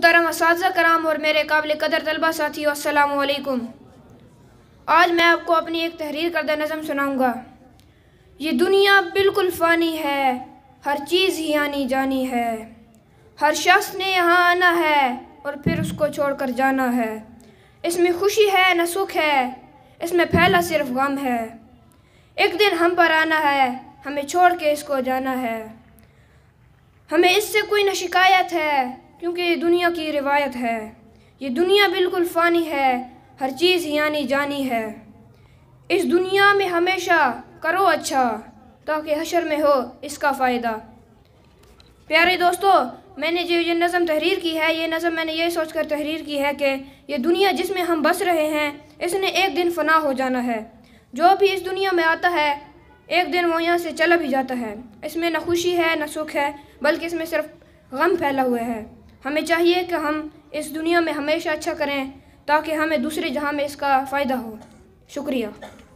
मुहतरम इस कराम और मेरे काबिल कदर तलबा साथी असलम आज मैं आपको अपनी एक तहरीर करदा नज़म सुनाऊँगा ये दुनिया बिल्कुल फ़ानी है हर चीज़ ही आनी जानी है हर शख्स ने यहाँ आना है और फिर उसको छोड़ कर जाना है इसमें खुशी है न सुख है इसमें फैला सिर्फ गम है एक दिन हम पर आना है हमें छोड़ के इसको जाना है हमें इससे कोई न शिकायत है क्योंकि ये दुनिया की रिवायत है ये दुनिया बिल्कुल फ़ानी है हर चीज़ यानी जानी है इस दुनिया में हमेशा करो अच्छा ताकि हशर में हो इसका फ़ायदा प्यारे दोस्तों मैंने जो ये नज़म तहरीर की है ये नज़म मैंने ये सोच कर तहरीर की है कि ये दुनिया जिसमें हम बस रहे हैं इसने एक दिन फना हो जाना है जो भी इस दुनिया में आता है एक दिन वो यहाँ से चला भी जाता है इसमें न खुशी है न सुख है बल्कि इसमें सिर्फ गम फैला हुआ है हमें चाहिए कि हम इस दुनिया में हमेशा अच्छा करें ताकि हमें दूसरे जहाँ में इसका फ़ायदा हो शुक्रिया